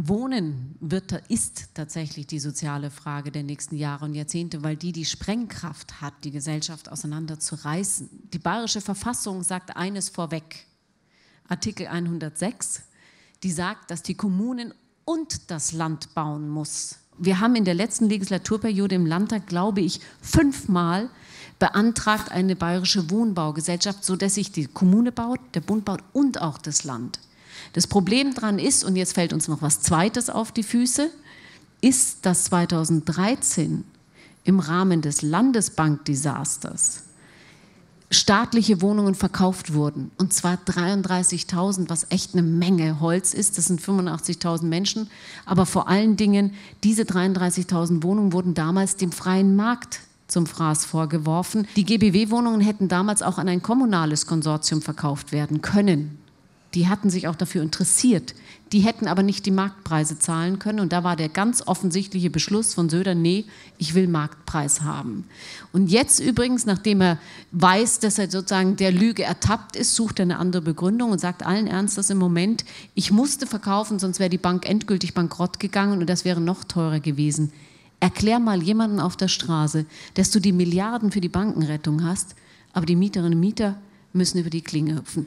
Wohnen wird, ist tatsächlich die soziale Frage der nächsten Jahre und Jahrzehnte, weil die die Sprengkraft hat, die Gesellschaft auseinanderzureißen. Die bayerische Verfassung sagt eines vorweg, Artikel 106, die sagt, dass die Kommunen und das Land bauen muss. Wir haben in der letzten Legislaturperiode im Landtag, glaube ich, fünfmal beantragt eine bayerische Wohnbaugesellschaft, sodass sich die Kommune baut, der Bund baut und auch das Land. Das Problem dran ist, und jetzt fällt uns noch was Zweites auf die Füße, ist, dass 2013 im Rahmen des Landesbankdesasters staatliche Wohnungen verkauft wurden. Und zwar 33.000, was echt eine Menge Holz ist. Das sind 85.000 Menschen. Aber vor allen Dingen, diese 33.000 Wohnungen wurden damals dem freien Markt zum Fraß vorgeworfen. Die GBW-Wohnungen hätten damals auch an ein kommunales Konsortium verkauft werden können die hatten sich auch dafür interessiert. Die hätten aber nicht die Marktpreise zahlen können. Und da war der ganz offensichtliche Beschluss von Söder, nee, ich will Marktpreis haben. Und jetzt übrigens, nachdem er weiß, dass er sozusagen der Lüge ertappt ist, sucht er eine andere Begründung und sagt allen Ernstes im Moment, ich musste verkaufen, sonst wäre die Bank endgültig bankrott gegangen und das wäre noch teurer gewesen. Erklär mal jemanden auf der Straße, dass du die Milliarden für die Bankenrettung hast, aber die Mieterinnen und Mieter müssen über die Klinge hüpfen.